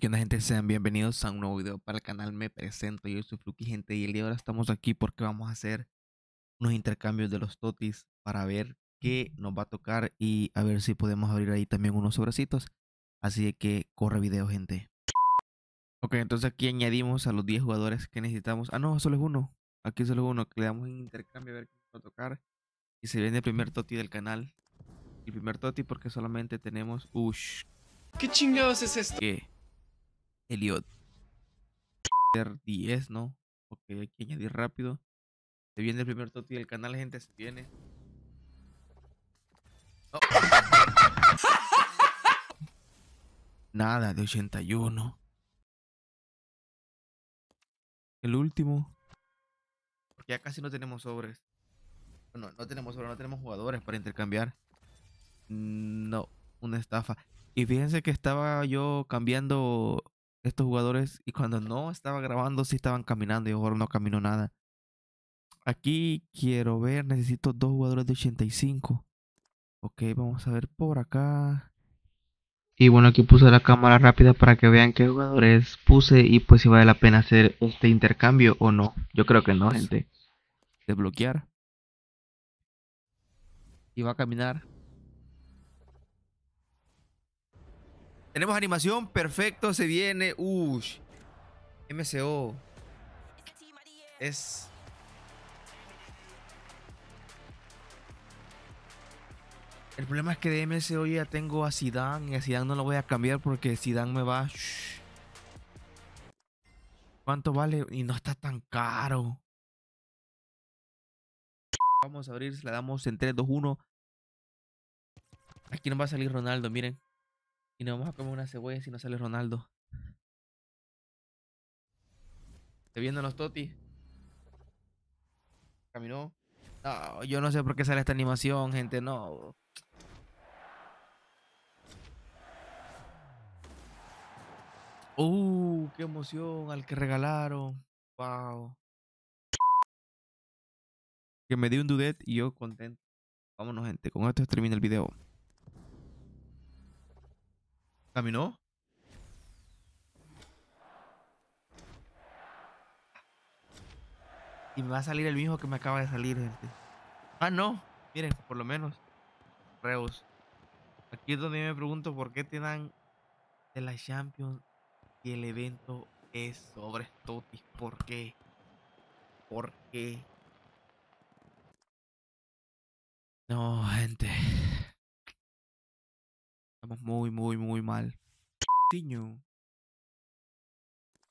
Que onda gente? Sean bienvenidos a un nuevo video para el canal. Me presento, yo soy fluki gente y el día de ahora estamos aquí porque vamos a hacer unos intercambios de los totis para ver qué nos va a tocar y a ver si podemos abrir ahí también unos sobrecitos. Así que corre video gente. Ok, entonces aquí añadimos a los 10 jugadores que necesitamos. Ah, no, solo es uno. Aquí solo es uno. Le damos un intercambio a ver qué nos va a tocar. Y se viene el primer toti del canal. El primer toti porque solamente tenemos... Ush. ¿Qué chingados es esto? ¿Qué? Elliot 10, ¿no? Porque hay que añadir rápido. Se viene el primer toti del canal, gente, se viene. Oh. Nada de 81. El último. Porque ya casi no tenemos sobres. Bueno, no tenemos sobres, no tenemos jugadores para intercambiar. No, una estafa. Y fíjense que estaba yo cambiando estos jugadores y cuando no estaba grabando sí estaban caminando y ahora no camino nada. Aquí quiero ver, necesito dos jugadores de 85. Ok, vamos a ver por acá. Y bueno, aquí puse la cámara rápida para que vean qué jugadores puse y pues si vale la pena hacer este intercambio o no. Yo creo que no, gente. Desbloquear. Y va a caminar Tenemos animación, perfecto, se viene. Uy. MCO. Es... El problema es que de MCO ya tengo a Zidane y a Zidane no lo voy a cambiar porque Zidane me va... ¿Cuánto vale? Y no está tan caro. Vamos a abrir, le damos en 3, 2, 1. Aquí no va a salir Ronaldo, miren. Y nos vamos a comer una cebolla si no sale Ronaldo. Te los Toti. Caminó. No, yo no sé por qué sale esta animación, gente. No. ¡Uh! ¡Qué emoción! Al que regalaron. ¡Wow! Que me dio un dudet y yo contento. Vámonos, gente. Con esto termina el video. ¿Caminó? Y me va a salir el mismo que me acaba de salir, gente. Ah, no. Miren, por lo menos. Reus. Aquí es donde me pregunto por qué te dan de la Champions y el evento es sobre Totis. ¿Por qué? ¿Por qué? No, gente muy, muy, muy mal.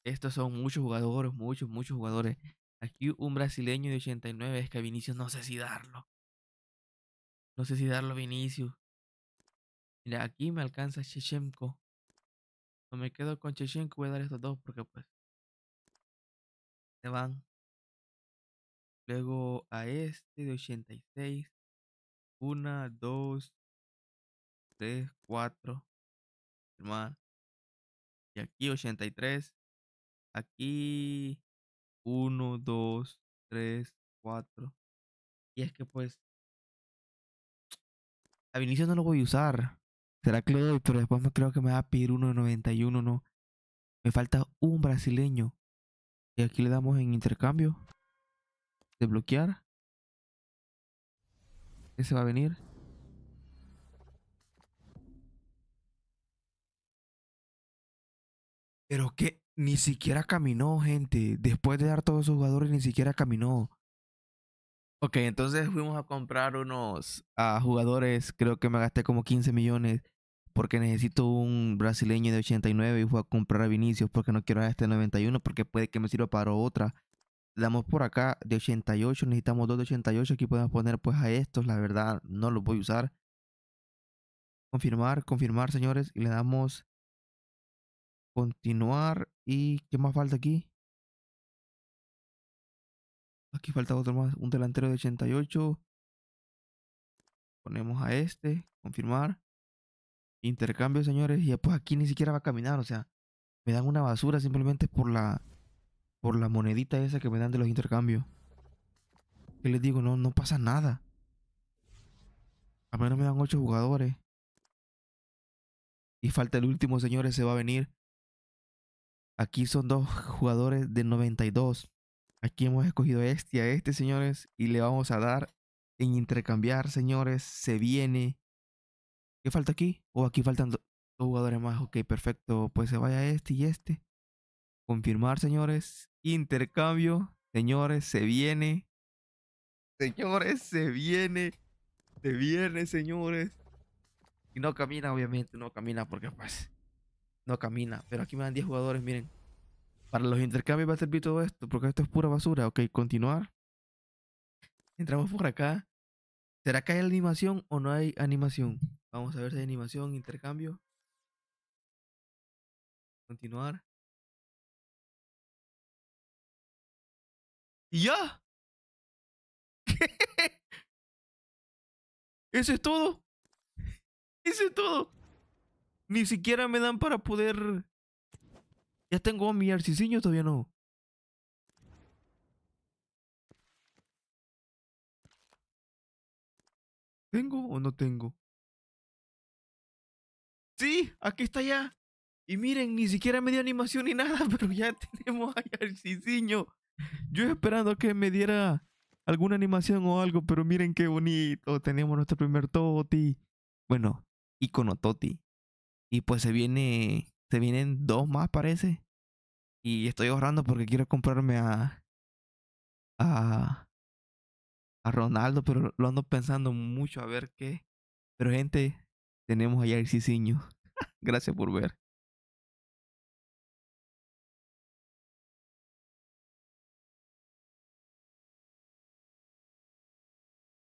Estos son muchos jugadores, muchos, muchos jugadores. Aquí un brasileño de 89. Es que a Vinicius no sé si darlo. No sé si darlo Vinicius. Mira, aquí me alcanza Chechenko No me quedo con Chechenko Voy a dar estos dos porque pues... Se van. Luego a este de 86. Una, dos, 3, 4, Y aquí 83. Aquí 1, 2, 3, 4. Y es que pues... Al inicio no lo voy a usar. Será que lo doy, pero después me creo que me va a pedir 1.91, no. Me falta un brasileño. Y aquí le damos en intercambio. Desbloquear. Ese va a venir. Pero que ni siquiera caminó, gente. Después de dar todos esos jugadores, ni siquiera caminó. Ok, entonces fuimos a comprar unos ah, jugadores. Creo que me gasté como 15 millones. Porque necesito un brasileño de 89 y fui a comprar a Vinicius porque no quiero a este 91 porque puede que me sirva para otra. Damos por acá de 88, necesitamos dos de 88. Aquí podemos poner pues a estos, la verdad no los voy a usar. Confirmar, confirmar señores y le damos Continuar. ¿Y qué más falta aquí? Aquí falta otro más. Un delantero de 88. Ponemos a este. Confirmar. Intercambio, señores. Y pues aquí ni siquiera va a caminar. O sea, me dan una basura simplemente por la. Por la monedita esa que me dan de los intercambios. Que les digo, no, no pasa nada. Al menos me dan 8 jugadores. Y falta el último, señores, se va a venir. Aquí son dos jugadores de 92. Aquí hemos escogido a este y a este, señores. Y le vamos a dar en intercambiar, señores. Se viene. ¿Qué falta aquí? O aquí faltan dos jugadores más. Ok, perfecto. Pues se vaya este y este. Confirmar, señores. Intercambio. Señores, se viene. Señores, se viene. Se viene, señores. Y no camina, obviamente. No camina porque pues no camina. Pero aquí me dan 10 jugadores, miren. Para los intercambios va a servir todo esto, porque esto es pura basura. Ok, continuar. Entramos por acá. ¿Será que hay animación o no hay animación? Vamos a ver si hay animación, intercambio. Continuar. ¡Y ya! ¿Eso es todo? ¿Eso es todo? Ni siquiera me dan para poder... Ya tengo a mi arciciño, todavía no. ¿Tengo o no tengo? Sí, aquí está ya. Y miren, ni siquiera me dio animación ni nada, pero ya tenemos a Yarcisiño. Yo esperando que me diera alguna animación o algo, pero miren qué bonito. Tenemos nuestro primer Toti. Bueno, icono Toti. Y pues se viene. Se vienen dos más, parece. Y estoy ahorrando porque quiero comprarme a. a. a Ronaldo, pero lo ando pensando mucho a ver qué. Pero gente, tenemos allá el Ciciño. Gracias por ver.